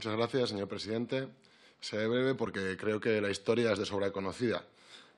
Muchas gracias, señor presidente. Seré breve porque creo que la historia es de sobra conocida.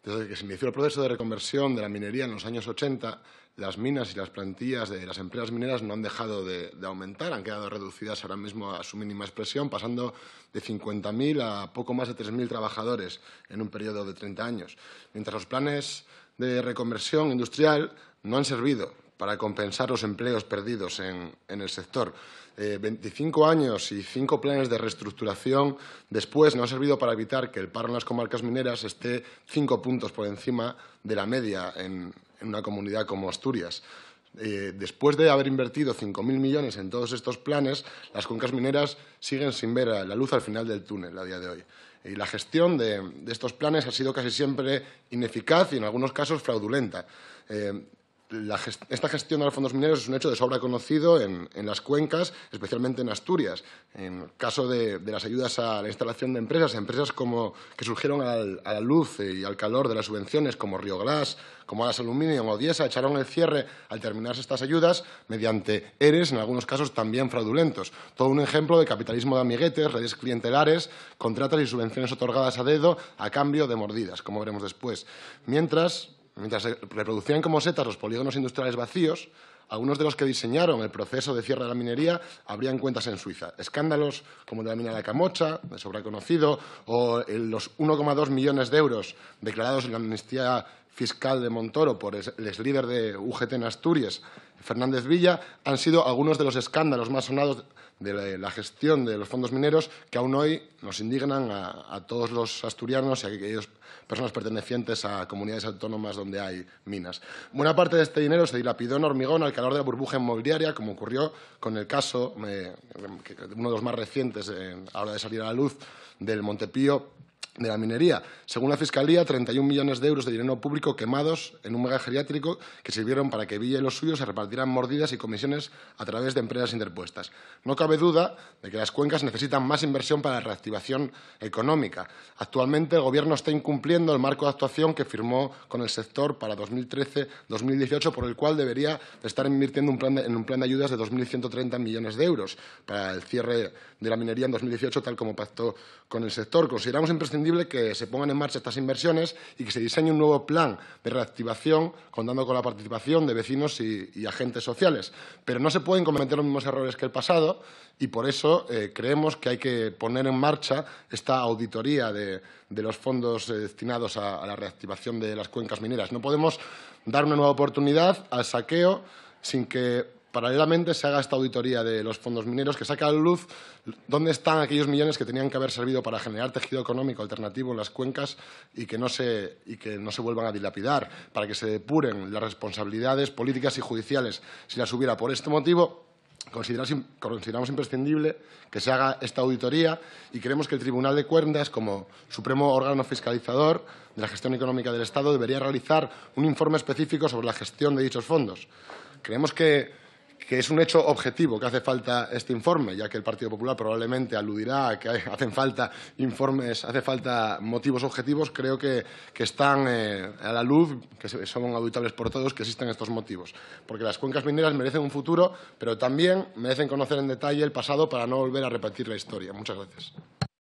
Desde que se inició el proceso de reconversión de la minería en los años 80, las minas y las plantillas de las empresas mineras no han dejado de, de aumentar, han quedado reducidas ahora mismo a su mínima expresión, pasando de 50.000 a poco más de 3.000 trabajadores en un periodo de 30 años. Mientras los planes de reconversión industrial no han servido para compensar los empleos perdidos en, en el sector. Eh, 25 años y cinco planes de reestructuración después no ha servido para evitar que el paro en las comarcas mineras esté cinco puntos por encima de la media en, en una comunidad como Asturias. Eh, después de haber invertido 5.000 millones en todos estos planes, las cuencas mineras siguen sin ver la luz al final del túnel a día de hoy. Y la gestión de, de estos planes ha sido casi siempre ineficaz y en algunos casos fraudulenta. Eh, esta gestión de los fondos mineros es un hecho de sobra conocido en, las cuencas, especialmente en Asturias. En el caso de, las ayudas a la instalación de empresas, empresas que surgieron a la luz y al calor de las subvenciones, como Río Glass, como Alas Aluminium o Diesa, echaron el cierre al terminarse estas ayudas mediante ERES, en algunos casos también fraudulentos. Todo un ejemplo de capitalismo de amiguetes, redes clientelares, contratas y subvenciones otorgadas a dedo a cambio de mordidas, como veremos después. Mientras, Mientras reproducían como setas los polígonos industriales vacíos, algunos de los que diseñaron el proceso de cierre de la minería abrían cuentas en Suiza. Escándalos como el de la mina de la Camocha, de conocido o los 1,2 millones de euros declarados en la amnistía fiscal de Montoro por el líder de UGT en Asturias, Fernández Villa, han sido algunos de los escándalos más sonados de la gestión de los fondos mineros que aún hoy nos indignan a, todos los asturianos y a aquellas personas pertenecientes a comunidades autónomas donde hay minas. Buena parte de este dinero se dilapidó en hormigón al calor de la burbuja inmobiliaria, como ocurrió con el caso, eh, uno de los más recientes eh, a la hora de salir a la luz, del Montepío de la minería. Según la Fiscalía, 31 millones de euros de dinero público quemados en un mega geriátrico que sirvieron para que Villa y los suyos se repartieran mordidas y comisiones a través de empresas interpuestas. No cabe duda de que las cuencas necesitan más inversión para la reactivación económica. Actualmente, el Gobierno está incumpliendo el marco de actuación que firmó con el sector para 2013-2018, por el cual debería estar invirtiendo un plan en un plan de ayudas de 2.130 millones de euros para el cierre de la minería en 2018, tal como pactó con el sector. Consideramos imprescindible que se pongan en marcha estas inversiones y que se diseñe un nuevo plan de reactivación contando con la participación de vecinos y, agentes sociales. Pero no se pueden cometer los mismos errores que el pasado y por eso eh, creemos que hay que poner en marcha esta auditoría de, los fondos eh, destinados a la reactivación de las cuencas mineras. No podemos dar una nueva oportunidad al saqueo sin que Paralelamente se haga esta auditoría de los fondos mineros que saca a la luz dónde están aquellos millones que tenían que haber servido para generar tejido económico alternativo en las cuencas y que no se, vuelvan a dilapidar, para que se depuren las responsabilidades políticas y judiciales si las hubiera. Por este motivo, consideramos imprescindible que se haga esta auditoría y creemos que el Tribunal de Cuentas, como supremo órgano fiscalizador de la gestión económica del Estado, debería realizar un informe específico sobre la gestión de dichos fondos. Creemos que que es un hecho objetivo que hace falta este informe, ya que el Partido Popular probablemente aludirá a que hacen falta informes, hace falta motivos objetivos, creo que, están eh, a la luz, que son auditables por todos, que existen estos motivos. Porque las cuencas mineras merecen un futuro, pero también merecen conocer en detalle el pasado para no volver a repetir la historia. Muchas gracias.